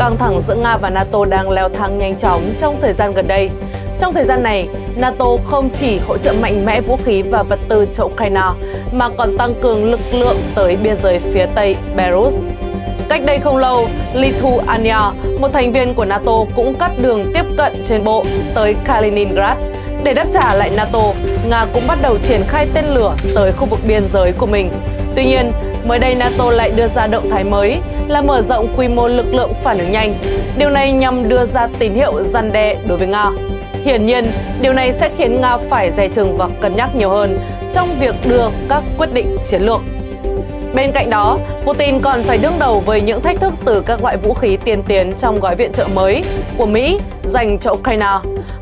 Căng thẳng giữa Nga và NATO đang leo thang nhanh chóng trong thời gian gần đây. Trong thời gian này, NATO không chỉ hỗ trợ mạnh mẽ vũ khí và vật tư cho Ukraine mà còn tăng cường lực lượng tới biên giới phía Tây Belarus. Cách đây không lâu, Lithuania, một thành viên của NATO cũng cắt đường tiếp cận trên bộ tới Kaliningrad. Để đáp trả lại NATO, Nga cũng bắt đầu triển khai tên lửa tới khu vực biên giới của mình. Tuy nhiên, mới đây NATO lại đưa ra động thái mới là mở rộng quy mô lực lượng phản ứng nhanh. Điều này nhằm đưa ra tín hiệu gian đe đối với Nga. Hiển nhiên, điều này sẽ khiến Nga phải dè chừng và cân nhắc nhiều hơn trong việc đưa các quyết định chiến lược. Bên cạnh đó, Putin còn phải đương đầu với những thách thức từ các loại vũ khí tiên tiến trong gói viện trợ mới của Mỹ dành cho Ukraine.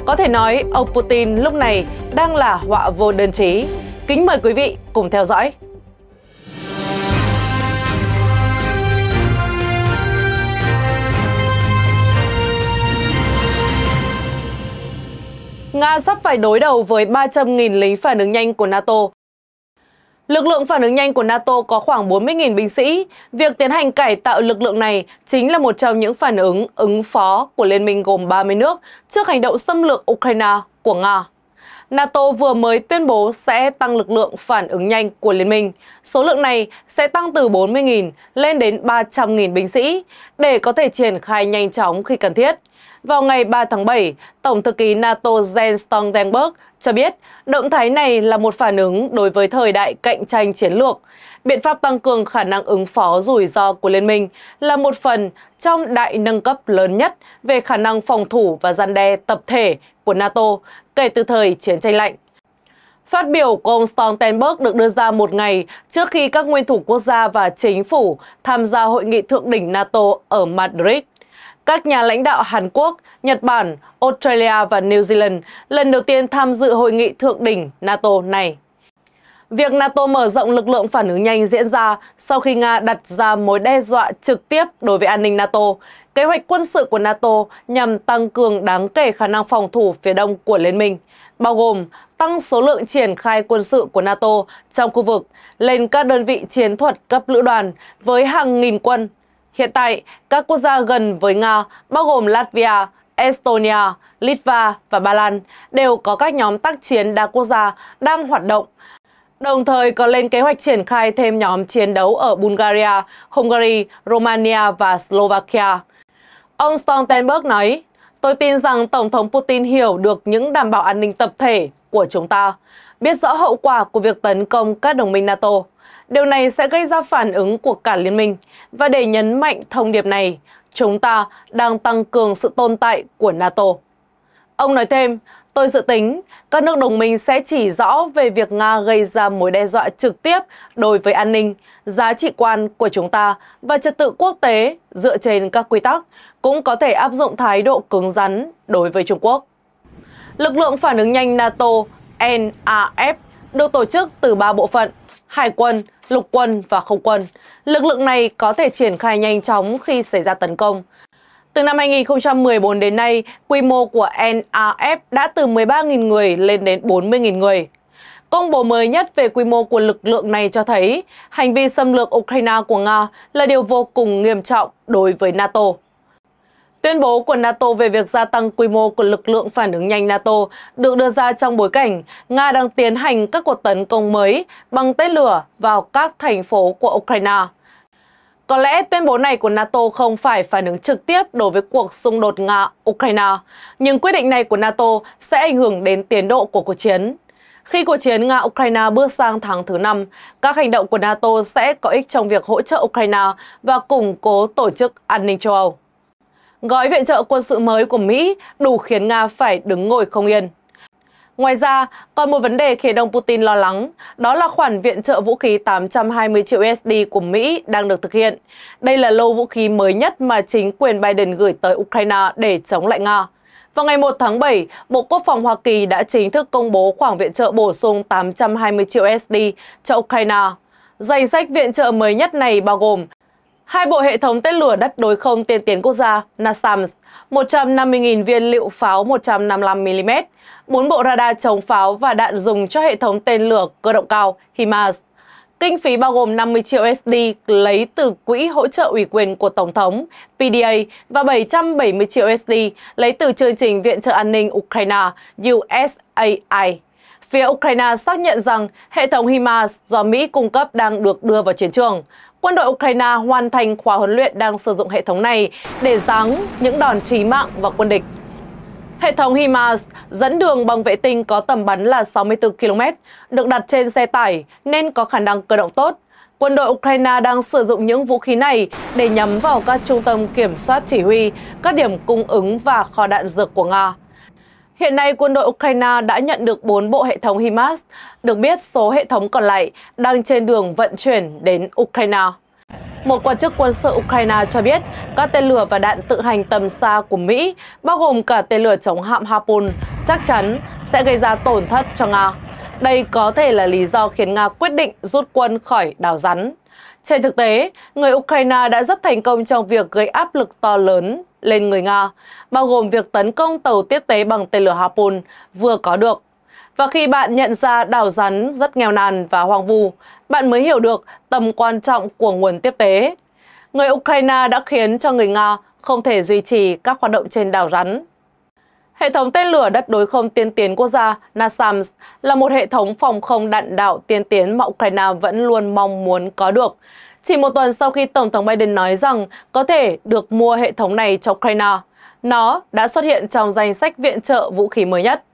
Có thể nói, ông Putin lúc này đang là họa vô đơn chí. Kính mời quý vị cùng theo dõi. Nga sắp phải đối đầu với 300.000 lính phản ứng nhanh của NATO. Lực lượng phản ứng nhanh của NATO có khoảng 40.000 binh sĩ. Việc tiến hành cải tạo lực lượng này chính là một trong những phản ứng ứng phó của liên minh gồm 30 nước trước hành động xâm lược Ukraine của Nga. NATO vừa mới tuyên bố sẽ tăng lực lượng phản ứng nhanh của liên minh. Số lượng này sẽ tăng từ 40.000 lên đến 300.000 binh sĩ để có thể triển khai nhanh chóng khi cần thiết. Vào ngày 3 tháng 7, Tổng thư ký NATO Jens Stoltenberg cho biết động thái này là một phản ứng đối với thời đại cạnh tranh chiến lược. Biện pháp tăng cường khả năng ứng phó rủi ro của Liên minh là một phần trong đại nâng cấp lớn nhất về khả năng phòng thủ và gian đe tập thể của NATO kể từ thời chiến tranh lạnh. Phát biểu của ông Stoltenberg được đưa ra một ngày trước khi các nguyên thủ quốc gia và chính phủ tham gia hội nghị thượng đỉnh NATO ở Madrid. Các nhà lãnh đạo Hàn Quốc, Nhật Bản, Australia và New Zealand lần đầu tiên tham dự hội nghị thượng đỉnh NATO này. Việc NATO mở rộng lực lượng phản ứng nhanh diễn ra sau khi Nga đặt ra mối đe dọa trực tiếp đối với an ninh NATO. Kế hoạch quân sự của NATO nhằm tăng cường đáng kể khả năng phòng thủ phía đông của liên minh, bao gồm tăng số lượng triển khai quân sự của NATO trong khu vực lên các đơn vị chiến thuật cấp lữ đoàn với hàng nghìn quân Hiện tại, các quốc gia gần với Nga, bao gồm Latvia, Estonia, Litva và Ba Lan, đều có các nhóm tác chiến đa quốc gia đang hoạt động, đồng thời có lên kế hoạch triển khai thêm nhóm chiến đấu ở Bulgaria, Hungary, Romania và Slovakia. Ông Stoltenberg nói, Tôi tin rằng Tổng thống Putin hiểu được những đảm bảo an ninh tập thể của chúng ta, biết rõ hậu quả của việc tấn công các đồng minh NATO. Điều này sẽ gây ra phản ứng của cả liên minh. Và để nhấn mạnh thông điệp này, chúng ta đang tăng cường sự tồn tại của NATO. Ông nói thêm, tôi dự tính các nước đồng minh sẽ chỉ rõ về việc Nga gây ra mối đe dọa trực tiếp đối với an ninh, giá trị quan của chúng ta và trật tự quốc tế dựa trên các quy tắc, cũng có thể áp dụng thái độ cứng rắn đối với Trung Quốc. Lực lượng phản ứng nhanh NATO NAF được tổ chức từ 3 bộ phận, hải quân, lục quân và không quân. Lực lượng này có thể triển khai nhanh chóng khi xảy ra tấn công. Từ năm 2014 đến nay, quy mô của NRF đã từ 13.000 người lên đến 40.000 người. Công bố mới nhất về quy mô của lực lượng này cho thấy hành vi xâm lược Ukraine của Nga là điều vô cùng nghiêm trọng đối với NATO. Tuyên bố của NATO về việc gia tăng quy mô của lực lượng phản ứng nhanh NATO được đưa ra trong bối cảnh Nga đang tiến hành các cuộc tấn công mới bằng tên lửa vào các thành phố của Ukraine. Có lẽ tuyên bố này của NATO không phải phản ứng trực tiếp đối với cuộc xung đột Nga-Ukraine, nhưng quyết định này của NATO sẽ ảnh hưởng đến tiến độ của cuộc chiến. Khi cuộc chiến Nga-Ukraine bước sang tháng thứ năm, các hành động của NATO sẽ có ích trong việc hỗ trợ Ukraine và củng cố tổ chức an ninh châu Âu. Gói viện trợ quân sự mới của Mỹ đủ khiến Nga phải đứng ngồi không yên. Ngoài ra, còn một vấn đề khiến ông Putin lo lắng, đó là khoản viện trợ vũ khí 820 triệu USD của Mỹ đang được thực hiện. Đây là lô vũ khí mới nhất mà chính quyền Biden gửi tới Ukraine để chống lại Nga. Vào ngày 1 tháng 7, Bộ Quốc phòng Hoa Kỳ đã chính thức công bố khoản viện trợ bổ sung 820 triệu USD cho Ukraine. Danh sách viện trợ mới nhất này bao gồm Hai bộ hệ thống tên lửa đất đối không tiên tiến quốc gia NASAMS, 150.000 viên lựu pháo 155mm, 4 bộ radar chống pháo và đạn dùng cho hệ thống tên lửa cơ động cao HIMARS. Kinh phí bao gồm 50 triệu USD lấy từ Quỹ hỗ trợ ủy quyền của Tổng thống PDA và 770 triệu USD lấy từ chương trình Viện trợ an ninh Ukraine USAI. Phía Ukraine xác nhận rằng hệ thống HIMARS do Mỹ cung cấp đang được đưa vào chiến trường. Quân đội Ukraine hoàn thành khóa huấn luyện đang sử dụng hệ thống này để giáng những đòn chí mạng vào quân địch. Hệ thống HIMARS dẫn đường bằng vệ tinh có tầm bắn là 64 km, được đặt trên xe tải nên có khả năng cơ động tốt. Quân đội Ukraine đang sử dụng những vũ khí này để nhắm vào các trung tâm kiểm soát chỉ huy, các điểm cung ứng và kho đạn dược của Nga. Hiện nay, quân đội Ukraine đã nhận được 4 bộ hệ thống HIMARS. Được biết, số hệ thống còn lại đang trên đường vận chuyển đến Ukraine. Một quan chức quân sự Ukraine cho biết các tên lửa và đạn tự hành tầm xa của Mỹ, bao gồm cả tên lửa chống hạm Harpoon, chắc chắn sẽ gây ra tổn thất cho Nga. Đây có thể là lý do khiến Nga quyết định rút quân khỏi đảo rắn. Trên thực tế, người Ukraine đã rất thành công trong việc gây áp lực to lớn lên người Nga, bao gồm việc tấn công tàu tiếp tế bằng tên lửa Harpoon vừa có được. Và khi bạn nhận ra đảo rắn rất nghèo nàn và hoang vu, bạn mới hiểu được tầm quan trọng của nguồn tiếp tế. Người Ukraine đã khiến cho người Nga không thể duy trì các hoạt động trên đảo rắn. Hệ thống tên lửa đất đối không tiên tiến quốc gia NASAMS là một hệ thống phòng không đạn đạo tiên tiến mà Ukraine vẫn luôn mong muốn có được. Chỉ một tuần sau khi Tổng thống Biden nói rằng có thể được mua hệ thống này cho Ukraine, nó đã xuất hiện trong danh sách viện trợ vũ khí mới nhất.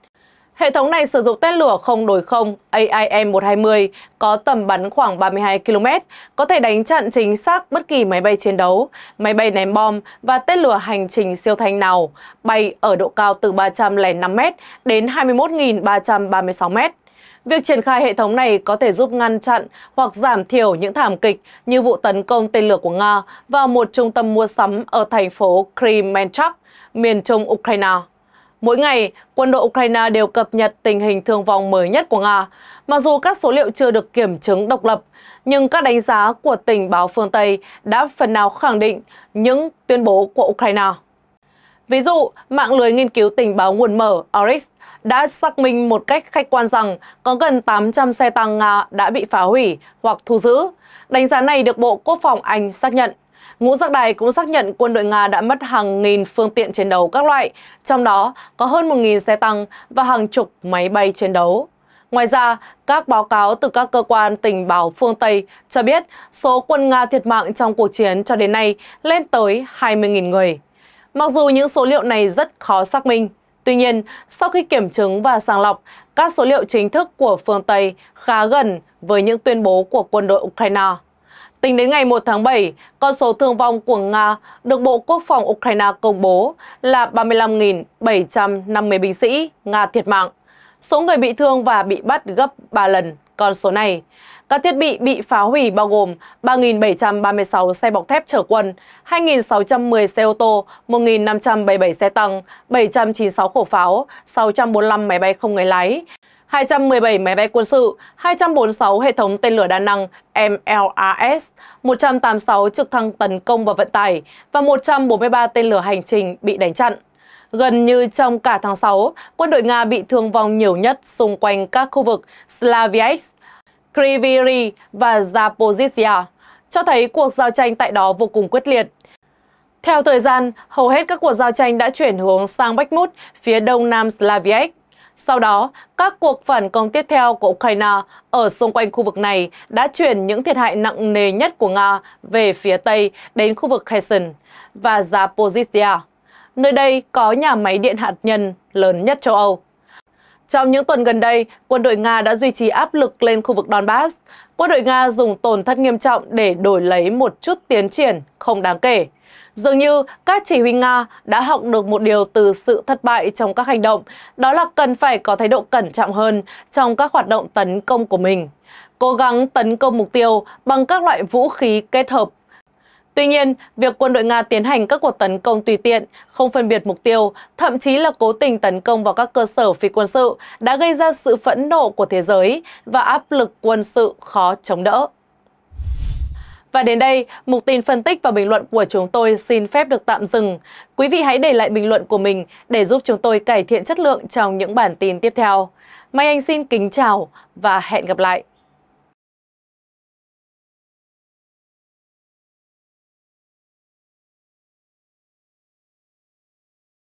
Hệ thống này sử dụng tên lửa không đổi không AIM-120 có tầm bắn khoảng 32 km, có thể đánh chặn chính xác bất kỳ máy bay chiến đấu, máy bay ném bom và tên lửa hành trình siêu thanh nào, bay ở độ cao từ 305m đến 21.336m. Việc triển khai hệ thống này có thể giúp ngăn chặn hoặc giảm thiểu những thảm kịch như vụ tấn công tên lửa của Nga vào một trung tâm mua sắm ở thành phố Kremenchuk, miền trung Ukraine. Mỗi ngày, quân đội Ukraine đều cập nhật tình hình thương vong mới nhất của Nga. Mặc dù các số liệu chưa được kiểm chứng độc lập, nhưng các đánh giá của tình báo phương Tây đã phần nào khẳng định những tuyên bố của Ukraine. Ví dụ, mạng lưới nghiên cứu tình báo nguồn mở ORIX đã xác minh một cách khách quan rằng có gần 800 xe tăng Nga đã bị phá hủy hoặc thu giữ. Đánh giá này được Bộ Quốc phòng Anh xác nhận. Ngũ giác đài cũng xác nhận quân đội Nga đã mất hàng nghìn phương tiện chiến đấu các loại, trong đó có hơn 1.000 xe tăng và hàng chục máy bay chiến đấu. Ngoài ra, các báo cáo từ các cơ quan tình báo phương Tây cho biết số quân Nga thiệt mạng trong cuộc chiến cho đến nay lên tới 20.000 người. Mặc dù những số liệu này rất khó xác minh, tuy nhiên, sau khi kiểm chứng và sàng lọc, các số liệu chính thức của phương Tây khá gần với những tuyên bố của quân đội Ukraine. Tính đến ngày 1 tháng 7, con số thương vong của Nga được Bộ Quốc phòng Ukraine công bố là 35.750 binh sĩ Nga thiệt mạng. Số người bị thương và bị bắt gấp 3 lần con số này. Các thiết bị bị phá hủy bao gồm 3.736 xe bọc thép chở quân, 2.610 xe ô tô, 1.577 xe tăng, 796 khẩu pháo, 645 máy bay không người lái, 217 máy bay quân sự, 246 hệ thống tên lửa đa năng MLRS, 186 trực thăng tấn công và vận tải và 143 tên lửa hành trình bị đánh chặn. Gần như trong cả tháng 6, quân đội Nga bị thương vong nhiều nhất xung quanh các khu vực Slaviansk, Kriviri và Zaporizhia, cho thấy cuộc giao tranh tại đó vô cùng quyết liệt. Theo thời gian, hầu hết các cuộc giao tranh đã chuyển hướng sang Bakhmut, phía đông nam Slaviec. Sau đó, các cuộc phản công tiếp theo của Ukraine ở xung quanh khu vực này đã chuyển những thiệt hại nặng nề nhất của Nga về phía Tây đến khu vực Kherson và Zaporizhia. Nơi đây có nhà máy điện hạt nhân lớn nhất châu Âu. Trong những tuần gần đây, quân đội Nga đã duy trì áp lực lên khu vực Donbass. Quân đội Nga dùng tổn thất nghiêm trọng để đổi lấy một chút tiến triển không đáng kể. Dường như các chỉ huy Nga đã học được một điều từ sự thất bại trong các hành động, đó là cần phải có thái độ cẩn trọng hơn trong các hoạt động tấn công của mình. Cố gắng tấn công mục tiêu bằng các loại vũ khí kết hợp Tuy nhiên, việc quân đội Nga tiến hành các cuộc tấn công tùy tiện, không phân biệt mục tiêu, thậm chí là cố tình tấn công vào các cơ sở phi quân sự đã gây ra sự phẫn nộ của thế giới và áp lực quân sự khó chống đỡ. Và đến đây, mục tin phân tích và bình luận của chúng tôi xin phép được tạm dừng. Quý vị hãy để lại bình luận của mình để giúp chúng tôi cải thiện chất lượng trong những bản tin tiếp theo. Mai Anh xin kính chào và hẹn gặp lại!